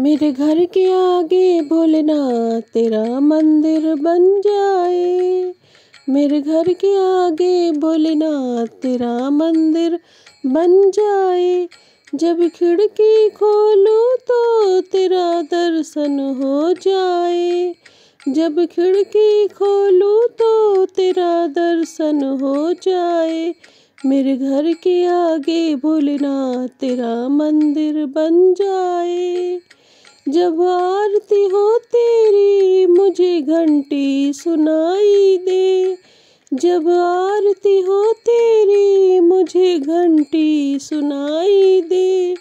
मेरे घर के आगे भोलेनाथ तेरा मंदिर बन जाए मेरे घर के आगे भोलेनाथ तेरा मंदिर बन जाए जब खिड़की खोलूँ तो तेरा दर्शन हो जाए जब खिड़की खोलूँ तो तेरा दर्शन हो जाए मेरे घर के आगे भोलेनाथ तेरा मंदिर बन जाए जब आरती हो तेरी मुझे घंटी सुनाई दे जब आरती हो तेरी मुझे घंटी सुनाई दे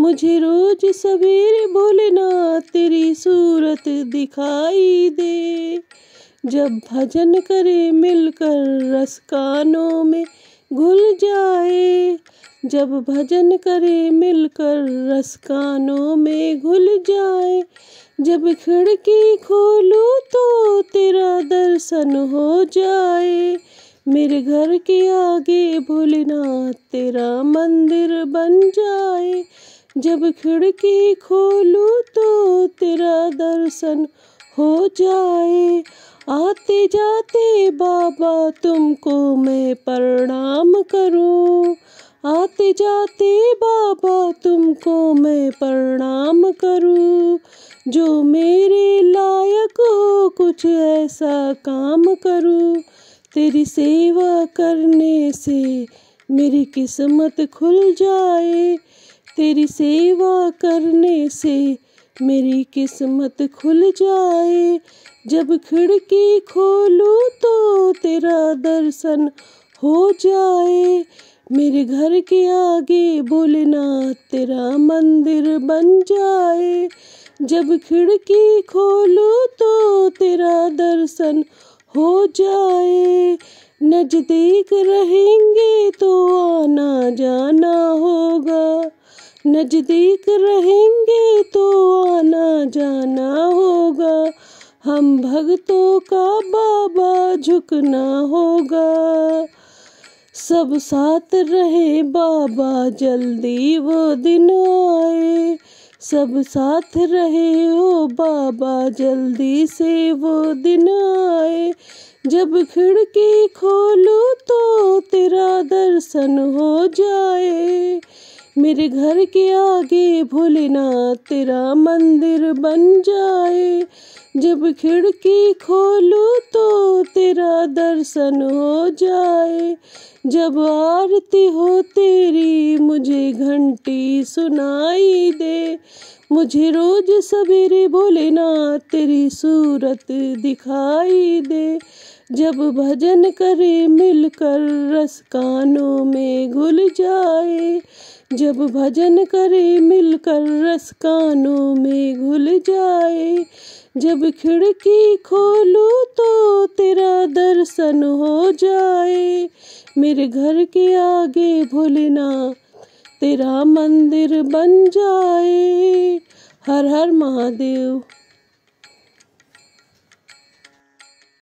मुझे रोज सवेरे भोलेना तेरी सूरत दिखाई दे जब भजन करे मिलकर रस कानों में घुल जाए जब भजन करे मिलकर रस कानों में घुल जाए जब खिड़की खोलूँ तो तेरा दर्शन हो जाए मेरे घर के आगे भोलेनाथ तेरा मंदिर बन जाए जब खिड़की खोलूँ तो तेरा दर्शन हो जाए आते जाते बाबा तुमको मैं प्रणाम करूं आते जाते बाबा तुमको मैं प्रणाम करूं जो मेरे लायक हो कुछ ऐसा काम करूं तेरी सेवा करने से मेरी किस्मत खुल जाए तेरी सेवा करने से मेरी किस्मत खुल जाए जब खिड़की खोलूँ तो तेरा दर्शन हो जाए मेरे घर के आगे भोलेनाथ तेरा मंदिर बन जाए जब खिड़की खोलो तो तेरा दर्शन हो जाए नज़दीक रहेंगे तो आना जाना होगा नज़दीक रहेंगे तो आना जाना होगा हम भक्तों का बाबा झुकना होगा सब साथ रहे बाबा जल्दी वो दिन आए सब साथ रहे ओ बाबा जल्दी से वो दिन आए जब खिड़की खोलू तो तेरा दर्शन हो जाए मेरे घर के आगे भोलेनाथ तेरा मंदिर बन जाए जब खिड़की खोलो तो तेरा दर्शन हो जाए जब आरती हो तेरी मुझे घंटी सुनाई दे मुझे रोज सवेरे भोलेनाथ तेरी सूरत दिखाई दे जब भजन करे मिलकर रस कानों में घुल जाए जब भजन करे मिलकर रस कानों में घुल जाए जब खिड़की खोलूँ तो तेरा दर्शन हो जाए मेरे घर के आगे भोलेना तेरा मंदिर बन जाए हर हर महादेव